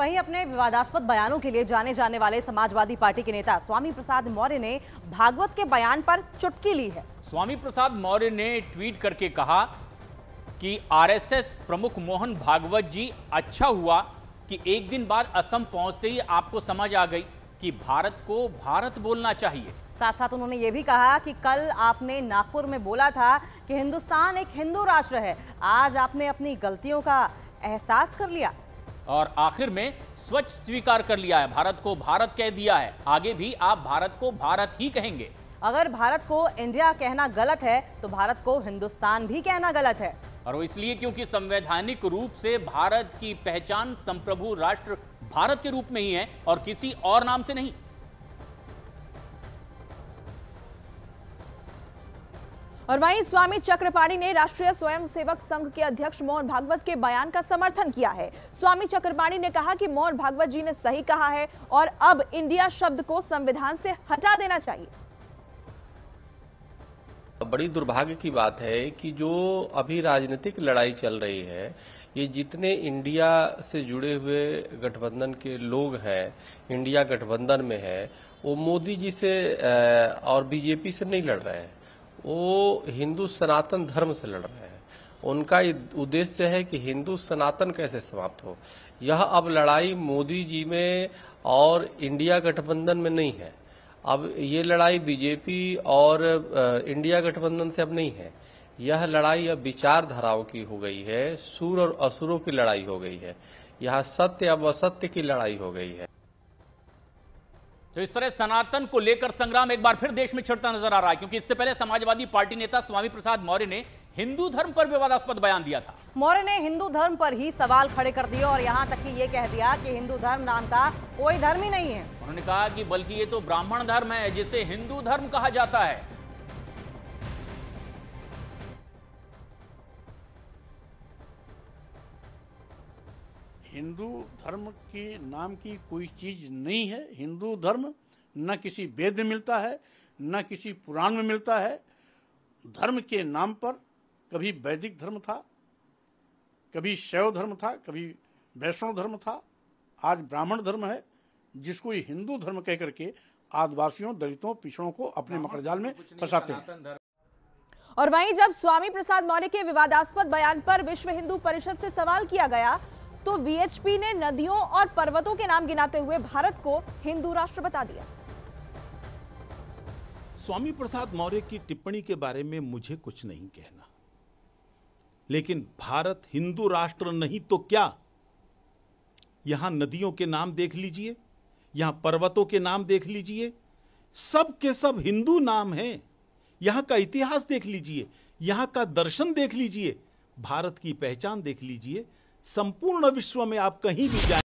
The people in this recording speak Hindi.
वहीं अपने विवादास्पद बयानों के लिए जाने जाने वाले समाजवादी पार्टी के नेता स्वामी प्रसाद मौर्य ने भागवत के बयान पर चुटकी ली है स्वामी प्रसाद मौर्य ने ट्वीट करके कहा कि आरएसएस प्रमुख मोहन भागवत जी अच्छा हुआ कि एक दिन बाद असम पहुंचते ही आपको समझ आ गई कि भारत को भारत बोलना चाहिए साथ साथ उन्होंने ये भी कहा कि कल आपने नागपुर में बोला था कि हिंदुस्तान एक हिंदू राष्ट्र है आज आपने अपनी गलतियों का एहसास कर लिया और आखिर में स्वच्छ स्वीकार कर लिया है भारत को भारत कह दिया है आगे भी आप भारत को भारत ही कहेंगे अगर भारत को इंडिया कहना गलत है तो भारत को हिंदुस्तान भी कहना गलत है और वो इसलिए क्योंकि संवैधानिक रूप से भारत की पहचान संप्रभु राष्ट्र भारत के रूप में ही है और किसी और नाम से नहीं और वहीं स्वामी चक्रपाणी ने राष्ट्रीय स्वयंसेवक संघ के अध्यक्ष मोहन भागवत के बयान का समर्थन किया है स्वामी चक्रपाणी ने कहा कि मोहन भागवत जी ने सही कहा है और अब इंडिया शब्द को संविधान से हटा देना चाहिए बड़ी दुर्भाग्य की बात है कि जो अभी राजनीतिक लड़ाई चल रही है ये जितने इंडिया से जुड़े हुए गठबंधन के लोग हैं इंडिया गठबंधन में है वो मोदी जी से और बीजेपी से नहीं लड़ रहे हैं वो हिंदू सनातन धर्म से लड़ रहे हैं उनका उद्देश्य है कि हिंदू सनातन कैसे समाप्त हो यह अब लड़ाई मोदी जी में और इंडिया गठबंधन में नहीं है अब ये लड़ाई बीजेपी और इंडिया गठबंधन से अब नहीं है यह लड़ाई अब विचारधाराओं की हो गई है सुर और असुरों की लड़ाई हो गई है यह सत्य अब असत्य की लड़ाई हो गई है तो इस तरह सनातन को लेकर संग्राम एक बार फिर देश में छिड़ता नजर आ रहा है क्योंकि इससे पहले समाजवादी पार्टी नेता स्वामी प्रसाद मौर्य ने हिंदू धर्म पर विवादास्पद बयान दिया था मौर्य ने हिंदू धर्म पर ही सवाल खड़े कर दिए और यहाँ तक कि ये कह दिया कि हिंदू धर्म नाम का कोई धर्म ही नहीं है उन्होंने कहा कि बल्कि ये तो ब्राह्मण धर्म है जिसे हिंदू धर्म कहा जाता है हिंदू धर्म के नाम की कोई चीज नहीं है हिंदू धर्म न किसी वेद में मिलता है न किसी पुराण में मिलता है धर्म के नाम पर कभी वैदिक धर्म था कभी शैव धर्म था कभी वैष्णव धर्म था आज ब्राह्मण धर्म है जिसको ये हिंदू धर्म कह करके आदिवासियों दलितों पिछड़ों को अपने जाल में फंसाते हैं और वहीं जब स्वामी प्रसाद मौर्य के विवादास्पद बयान पर विश्व हिंदू परिषद से सवाल किया गया तो वीएचपी ने नदियों और पर्वतों के नाम गिनाते हुए भारत को हिंदू राष्ट्र बता दिया स्वामी प्रसाद मौर्य की टिप्पणी के बारे में मुझे कुछ नहीं कहना लेकिन भारत हिंदू राष्ट्र नहीं तो क्या यहां नदियों के नाम देख लीजिए यहां पर्वतों के नाम देख लीजिए सब के सब हिंदू नाम हैं यहां का इतिहास देख लीजिए यहां का दर्शन देख लीजिए भारत की पहचान देख लीजिए संपूर्ण विश्व में आप कहीं भी जाए